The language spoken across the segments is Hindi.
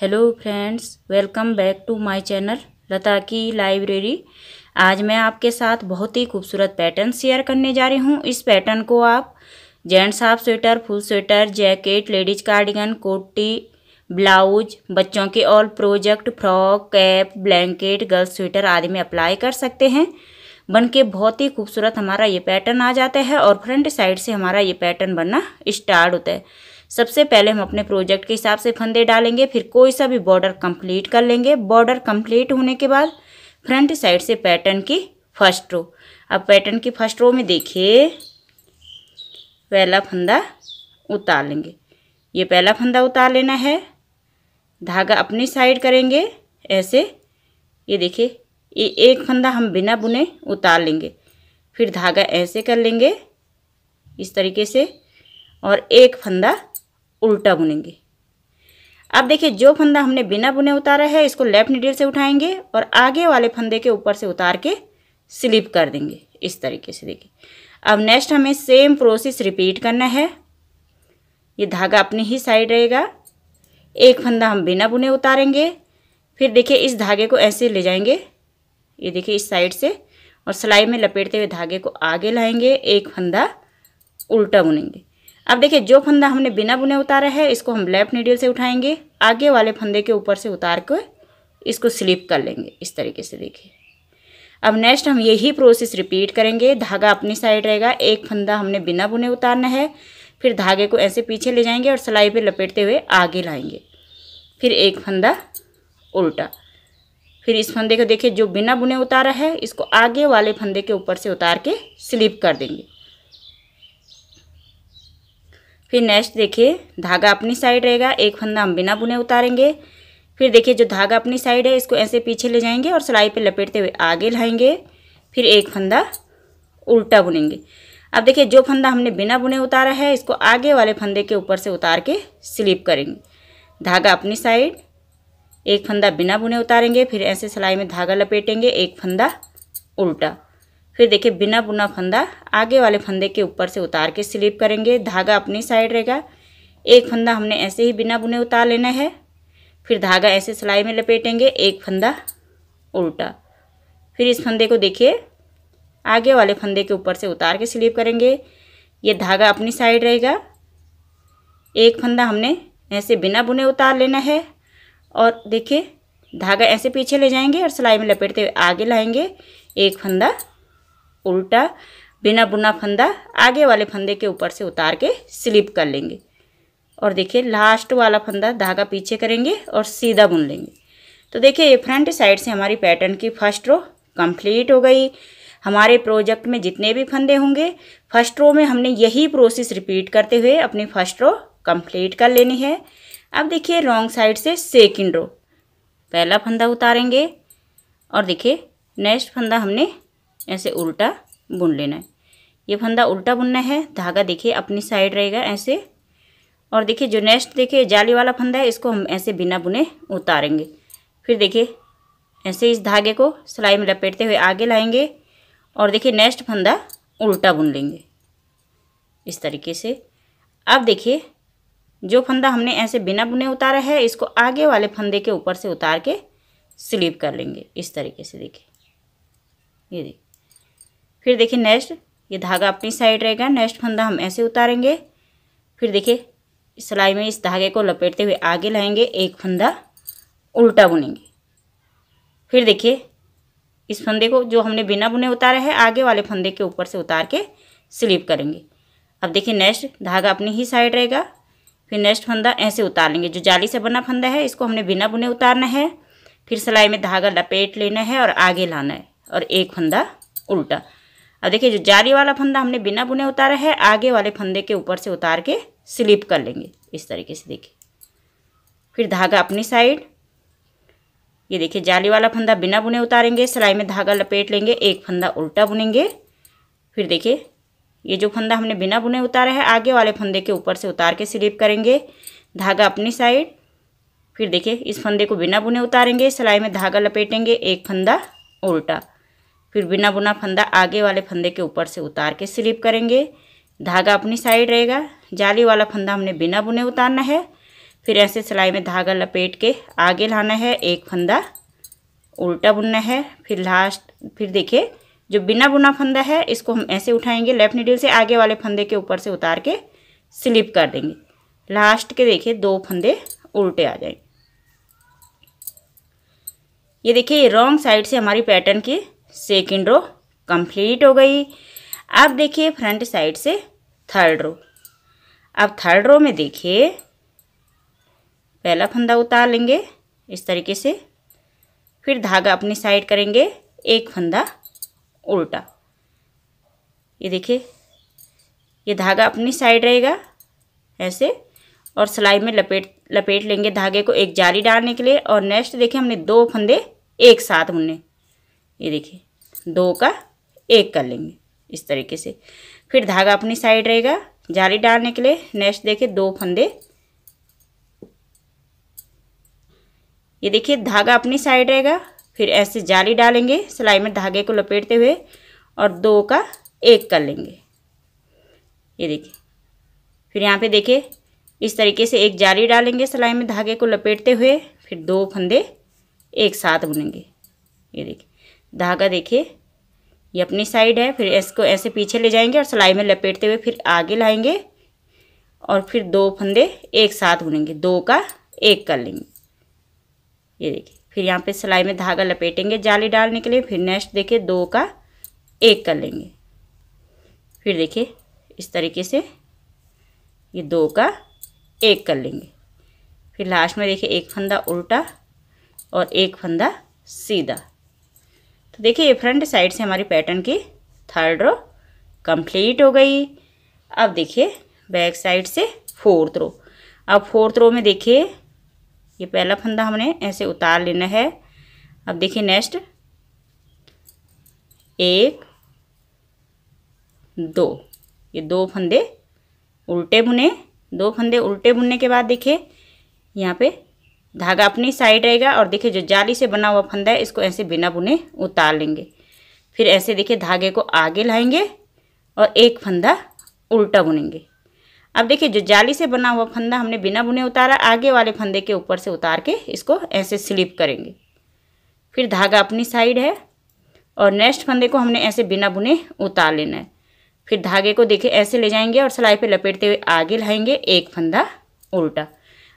hello friends welcome back to my channel Lata की लाइब्रेरी आज मैं आपके साथ बहुत ही खूबसूरत पैटर्न शेयर करने जा रही हूँ इस पैटर्न को आप gents half sweater full sweater jacket ladies cardigan कोटी ब्लाउज बच्चों के all project frock cap blanket girls sweater आदि में अप्लाई कर सकते हैं बन के बहुत ही खूबसूरत हमारा ये पैटर्न आ जाता है और फ्रंट साइड से हमारा ये पैटर्न बनना स्टार्ट होता है सबसे पहले हम अपने प्रोजेक्ट के हिसाब से फंदे डालेंगे फिर कोई सा भी बॉर्डर कंप्लीट कर लेंगे बॉर्डर कंप्लीट होने के बाद फ्रंट साइड से पैटर्न की फर्स्ट रो अब पैटर्न की फर्स्ट रो में देखिए पहला फंदा उतार लेंगे ये पहला फंदा उतार लेना है धागा अपनी साइड करेंगे ऐसे ये देखिए ये एक फंदा हम बिना बुने उतार लेंगे फिर धागा ऐसे कर लेंगे इस तरीके से और एक फंदा उल्टा बुनेंगे अब देखिए जो फंदा हमने बिना बुने उतारा है इसको लेफ्ट नीडल से उठाएंगे और आगे वाले फंदे के ऊपर से उतार के स्लिप कर देंगे इस तरीके से देखिए अब नेक्स्ट हमें सेम प्रोसेस रिपीट करना है ये धागा अपनी ही साइड रहेगा एक फंदा हम बिना बुने उतारेंगे फिर देखिए इस धागे को ऐसे ले जाएंगे ये देखिए इस साइड से और सिलाई में लपेटते हुए धागे को आगे लाएंगे एक फंदा उल्टा बुनेंगे अब देखिए जो फंदा हमने बिना बुने उतारा है इसको हम लेफ्ट नीडल से उठाएंगे आगे वाले फंदे के ऊपर से उतार कर इसको स्लिप कर लेंगे इस तरीके से देखिए अब नेक्स्ट हम यही प्रोसेस रिपीट करेंगे धागा अपनी साइड रहेगा एक फंदा हमने बिना बुने उतारना है फिर धागे को ऐसे पीछे ले जाएंगे और सिलाई पर लपेटते हुए आगे लाएंगे फिर एक फंदा उल्टा फिर इस फंदे को देखिए जो बिना बुने उतारा है इसको आगे वाले फंदे के ऊपर से उतार के स्लिप कर देंगे फिर नेक्स्ट देखिए धागा अपनी साइड रहेगा एक फंदा हम बिना बुने उतारेंगे फिर देखिए जो धागा अपनी साइड है इसको ऐसे पीछे ले जाएंगे और सिलाई पे लपेटते हुए आगे लाएंगे फिर एक फंदा उल्टा बुनेंगे अब देखिए जो फंदा हमने बिना बुने उतारा है इसको आगे वाले फंदे के ऊपर से उतार के स्लिप करेंगे धागा अपनी साइड एक फंदा बिना बुने उतारेंगे फिर ऐसे सिलाई में धागा लपेटेंगे एक फंदा उल्टा फिर देखिए बिना बुना फंदा आगे वाले फंदे के ऊपर से उतार के स्लिप करेंगे धागा अपनी साइड रहेगा एक फंदा हमने ऐसे ही बिना बुने उतार लेना है फिर धागा ऐसे सिलाई में लपेटेंगे एक फंदा उल्टा फिर इस फंदे को देखिए आगे वाले फंदे के ऊपर से उतार के स्लिप करेंगे ये धागा अपनी साइड रहेगा एक फंदा हमने ऐसे बिना बुने उतार लेना है और देखिए धागा ऐसे पीछे ले जाएंगे और सिलाई में लपेटते हुए आगे लाएंगे एक फंदा उल्टा बिना बुना फंदा आगे वाले फंदे के ऊपर से उतार के स्लिप कर लेंगे और देखिए लास्ट वाला फंदा धागा पीछे करेंगे और सीधा बुन लेंगे तो देखिए ये फ्रंट साइड से हमारी पैटर्न की फर्स्ट रो कंप्लीट हो गई हमारे प्रोजेक्ट में जितने भी फंदे होंगे फर्स्ट रो में हमने यही प्रोसेस रिपीट करते हुए अपनी फर्स्ट रो कंप्लीट कर लेनी है अब देखिए रॉन्ग साइड से सेकेंड रो पहला फंदा उतारेंगे और देखिए नेक्स्ट फंदा हमने ऐसे उल्टा बुन लेना है ये फंदा उल्टा बुनना है धागा देखिए अपनी साइड रहेगा ऐसे और देखिए जो नेक्स्ट देखिए जाली वाला फंदा है इसको हम ऐसे बिना बुने उतारेंगे फिर देखिए ऐसे इस धागे को सिलाई में लपेटते हुए आगे लाएंगे और देखिए नेक्स्ट फंदा उल्टा बुन लेंगे इस तरीके से अब देखिए जो फंदा हमने ऐसे बिना बुने उतारा है इसको आगे वाले फंदे के ऊपर से उतार के स्लीप कर लेंगे इस तरीके से देखिए ये देखिए फिर देखिए नेक्स्ट ये धागा अपनी साइड रहेगा नेक्स्ट फंदा हम ऐसे उतारेंगे फिर देखिए सिलाई में इस धागे को लपेटते हुए आगे लाएंगे एक फंदा उल्टा बुनेंगे फिर देखिए इस फंदे को जो हमने बिना बुने उतारा है आगे वाले फंदे के ऊपर से उतार के स्लिप करेंगे अब देखिए नेक्स्ट धागा अपनी ही साइड रहेगा फिर नेक्स्ट फंदा ऐसे उतार लेंगे जो जाली से बना फंदा है इसको हमने बिना बुने उतारना है फिर सिलाई में धागा लपेट लेना है और आगे लाना है और एक फंदा उल्टा और देखिए जो जाली वाला फंदा हमने बिना बुने उतारा है आगे वाले फंदे के ऊपर से उतार के स्लिप कर लेंगे इस तरीके से देखिए फिर धागा अपनी साइड ये देखिए जाली वाला फंदा बिना बुने उतारेंगे सिलाई में धागा लपेट लेंगे एक फंदा उल्टा बुनेंगे फिर देखिए ये जो फंदा हमने बिना बुने उतारा है आगे वाले फंदे के ऊपर से उतार के स्लिप करेंगे धागा अपनी साइड फिर देखिए इस फंदे को बिना बुने उतारेंगे सिलाई में धागा लपेटेंगे एक फंदा उल्टा फिर बिना बुना फंदा आगे वाले फंदे के ऊपर से उतार के स्लिप करेंगे धागा अपनी साइड रहेगा जाली वाला फंदा हमने बिना बुने उतारना है फिर ऐसे सिलाई में धागा लपेट के आगे लाना है एक फंदा उल्टा बुनना है फिर लास्ट फिर देखिए जो बिना बुना फंदा है इसको हम ऐसे उठाएंगे लेफ्ट नीडल से आगे वाले फंदे के ऊपर से उतार के स्लिप कर देंगे लास्ट के देखिए दो फंदे उल्टे आ जाएंगे ये देखिए रॉन्ग साइड से हमारी पैटर्न की सेकेंड रो कंप्लीट हो गई अब देखिए फ्रंट साइड से थर्ड रो अब थर्ड रो में देखिए पहला फंदा उतार लेंगे इस तरीके से फिर धागा अपनी साइड करेंगे एक फंदा उल्टा ये देखिए ये धागा अपनी साइड रहेगा ऐसे और सिलाई में लपेट लपेट लेंगे धागे को एक जाली डालने के लिए और नेक्स्ट देखिए हमने दो फंदे एक साथ बुनने ये देखिए दो का एक कर लेंगे इस तरीके से फिर धागा अपनी साइड रहेगा जाली डालने के लिए नेक्स्ट देखिए दो फंदे ये देखिए धागा अपनी साइड रहेगा फिर ऐसे जाली डालेंगे सिलाई में धागे को लपेटते हुए और दो का एक कर लेंगे ये देखिए फिर यहाँ पे देखिए इस तरीके से एक जाली डालेंगे सिलाई में धागे को लपेटते हुए फिर दो फंदे एक साथ बुनेंगे ये देखिए धागा देखिए ये अपनी साइड है फिर इसको ऐसे पीछे ले जाएंगे और सिलाई में लपेटते हुए फिर आगे लाएंगे और फिर दो फंदे एक साथ बुनेंगे दो का एक कर लेंगे ये देखिए फिर यहाँ पे सिलाई में धागा लपेटेंगे जाली डालने के लिए फिर नेक्स्ट देखिए दो का एक कर लेंगे फिर देखिए इस तरीके से ये दो का एक कर लेंगे फिर लास्ट में देखिए एक फंदा उल्टा और एक फंदा सीधा तो देखिए फ्रंट साइड से हमारी पैटर्न की थर्ड रो कंप्लीट हो गई अब देखिए बैक साइड से फोर्थ रो अब फोर्थ रो में देखिए ये पहला फंदा हमने ऐसे उतार लेना है अब देखिए नेक्स्ट एक दो ये दो फंदे उल्टे बुने दो फंदे उल्टे बुनने के बाद देखिए यहाँ पे धागा अपनी साइड रहेगा और देखिए जो जाली से बना हुआ फंदा है इसको ऐसे बिना बुने उतार लेंगे फिर ऐसे देखिए धागे को आगे लाएंगे और एक फंदा उल्टा बुनेंगे अब देखिए जो जाली से बना हुआ फंदा हमने बिना बुने उतारा आगे वाले फंदे के ऊपर से उतार के इसको ऐसे स्लिप करेंगे फिर धागा अपनी साइड है और नेक्स्ट फंदे को हमने ऐसे बिना बुने उतार लेना है फिर धागे को देखिए ऐसे ले जाएंगे और सिलाई पे लपेटते हुए आगे लाएंगे एक फंदा उल्टा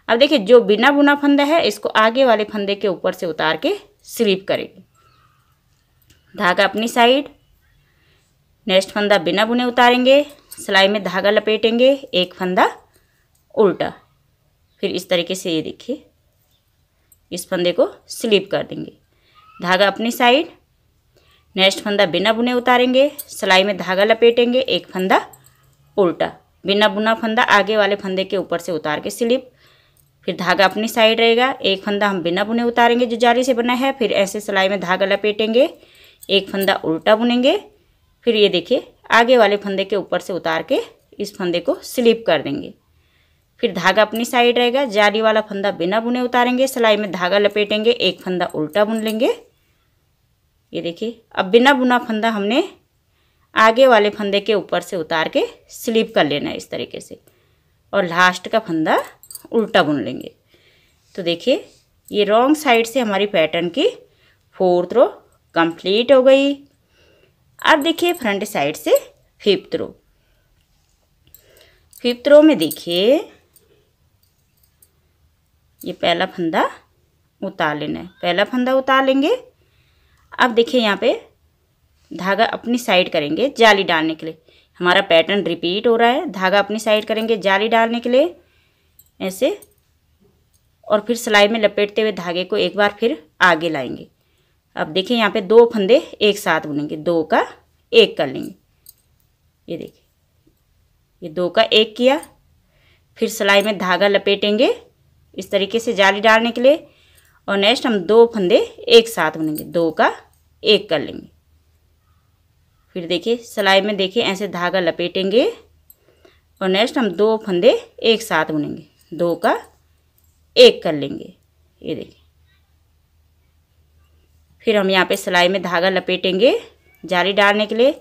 अब देखिए जो बिना बुना फंदा है इसको आगे वाले फंदे के ऊपर से उतार के स्लिप करेंगे धागा अपनी साइड नेक्स्ट फंदा बिना बुने उतारेंगे सिलाई में धागा लपेटेंगे एक फंदा उल्टा फिर इस तरीके से ये देखिए इस फंदे को स्लिप कर देंगे धागा अपनी साइड नेक्स्ट फंदा बिना बुने उतारेंगे सिलाई में धागा लपेटेंगे एक फंदा उल्टा बिना बुना फंदा आगे वाले फंदे के ऊपर से उतार के स्लिप फिर धागा अपनी साइड रहेगा एक फंदा हम बिना बुने उतारेंगे जो जारी से बना है फिर ऐसे सिलाई में धागा लपेटेंगे एक फंदा उल्टा बुनेंगे फिर ये देखिए आगे वाले फंदे के ऊपर से उतार के इस फंदे को स्लिप कर देंगे फिर धागा अपनी साइड रहेगा जारी वाला फंदा बिना बुने उतारेंगे सिलाई में धागा लपेटेंगे एक फंदा उल्टा बुन लेंगे ये देखिए अब बिना बुना फंदा हमने आगे वाले फंदे के ऊपर से उतार के स्लिप कर लेना है इस तरीके से और लास्ट का फंदा उल्टा बुन लेंगे तो देखिए ये रॉन्ग साइड से हमारी पैटर्न की फोर्थ रो कंप्लीट हो गई अब देखिए फ्रंट साइड से फिफ्थ रो फिफ्थ रो में देखिए ये पहला फंदा उतार लेना है पहला फंदा उतार लेंगे अब देखिए यहाँ पे धागा अपनी साइड करेंगे जाली डालने के लिए हमारा पैटर्न रिपीट हो रहा है धागा अपनी साइड करेंगे जाली डालने के लिए ऐसे और फिर सिलाई में लपेटते हुए धागे को एक बार फिर आगे लाएंगे अब देखिए यहाँ पे दो फंदे एक साथ बुनेंगे दो का एक कर लेंगे ये देखिए ये दो का एक किया फिर सिलाई में धागा लपेटेंगे इस तरीके से जाली डालने के लिए और नेक्स्ट हम दो फंदे एक साथ बुनेंगे दो का एक कर लेंगे फिर देखिए सिलाई में देखिए ऐसे धागा लपेटेंगे और नेक्स्ट हम दो फंदे एक साथ बुनेंगे दो का एक कर लेंगे ये देखिए फिर हम यहाँ पे सिलाई में धागा लपेटेंगे जाली डालने के लिए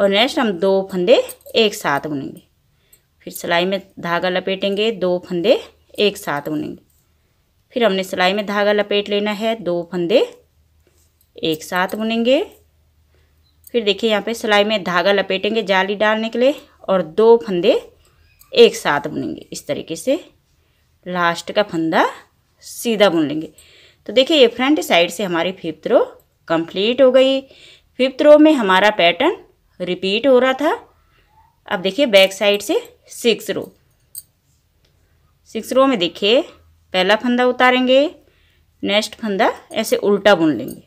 और नेक्स्ट हम दो फंदे एक साथ बुनेंगे फिर सिलाई में धागा लपेटेंगे दो फंदे एक साथ बुनेंगे फिर हमने सिलाई में धागा लपेट लेना है दो फंदे एक साथ बुनेंगे फिर देखिए यहाँ पे सिलाई में धागा लपेटेंगे जाली डालने के लिए और दो फंदे एक साथ बुनेंगे इस तरीके से लास्ट का फंदा सीधा बुन लेंगे तो देखिए ये फ्रंट साइड से हमारी फिफ्थ रो कंप्लीट हो गई फिफ्थ रो में हमारा पैटर्न रिपीट हो रहा था अब देखिए बैक साइड से सिक्स रो सिक्स रो में देखिए पहला फंदा उतारेंगे नेक्स्ट फंदा ऐसे उल्टा बुन लेंगे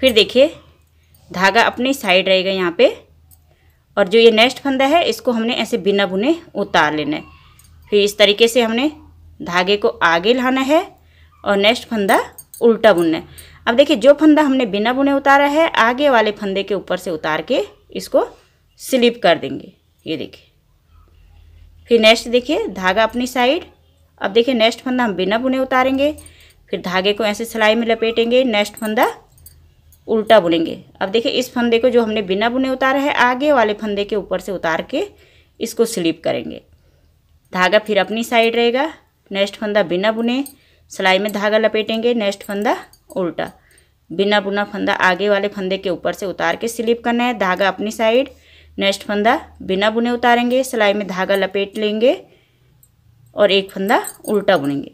फिर देखिए धागा अपनी साइड रहेगा यहाँ पे और जो ये नेक्स्ट फंदा है इसको हमने ऐसे बिना बुने उतार लेना है फिर इस तरीके से हमने धागे को आगे लाना है और नेक्स्ट फंदा उल्टा बुनना है अब देखिए जो फंदा हमने बिना बुने उतारा है आगे वाले फंदे के ऊपर से उतार के इसको स्लिप कर देंगे ये देखिए फिर नेक्स्ट देखिए धागा अपनी साइड अब देखिए नेक्स्ट फंदा हम बिना बुने उतारेंगे फिर धागे को ऐसे सिलाई में लपेटेंगे नेक्स्ट फंदा उल्टा बुनेंगे अब देखिए इस फंदे को जो हमने बिना बुने उतारा है आगे वाले फंदे के ऊपर से उतार के इसको स्लिप करेंगे धागा फिर अपनी साइड रहेगा नेक्स्ट फंदा बिना बुने सिलाई में धागा लपेटेंगे नेक्स्ट फंदा उल्टा बिना बुना फंदा आगे वाले फंदे के ऊपर से उतार के स्लिप करना है धागा अपनी साइड नेक्स्ट फंदा बिना बुने उतारेंगे सिलाई में धागा लपेट लेंगे और एक फंदा उल्टा बुनेंगे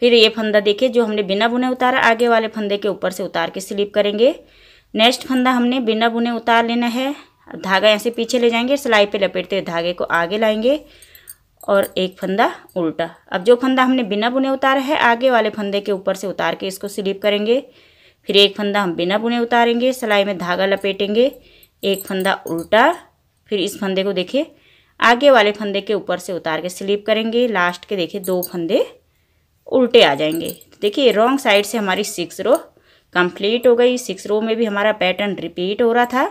फिर ये फंदा देखिए जो हमने बिना बुने उतारा आगे वाले फंदे के ऊपर से उतार के स्लिप करेंगे नेक्स्ट फंदा हमने बिना बुने उतार लेना है धागा ऐसे पीछे ले जाएंगे सिलाई पे लपेटते हुए धागे को आगे लाएंगे और एक फंदा उल्टा अब जो फंदा हमने बिना बुने उतारा है आगे वाले फंदे के ऊपर से उतार के इसको स्लिप करेंगे फिर एक फंदा हम बिना बुने उतारेंगे सिलाई में धागा लपेटेंगे एक फंदा उल्टा फिर इस फंदे को देखिए आगे वाले फंदे के ऊपर से उतार के स्लिप करेंगे लास्ट के देखिए दो फंदे उल्टे आ जाएंगे तो देखिए रॉन्ग साइड से हमारी सिक्स रो कंप्लीट हो गई सिक्स रो में भी हमारा पैटर्न रिपीट हो रहा था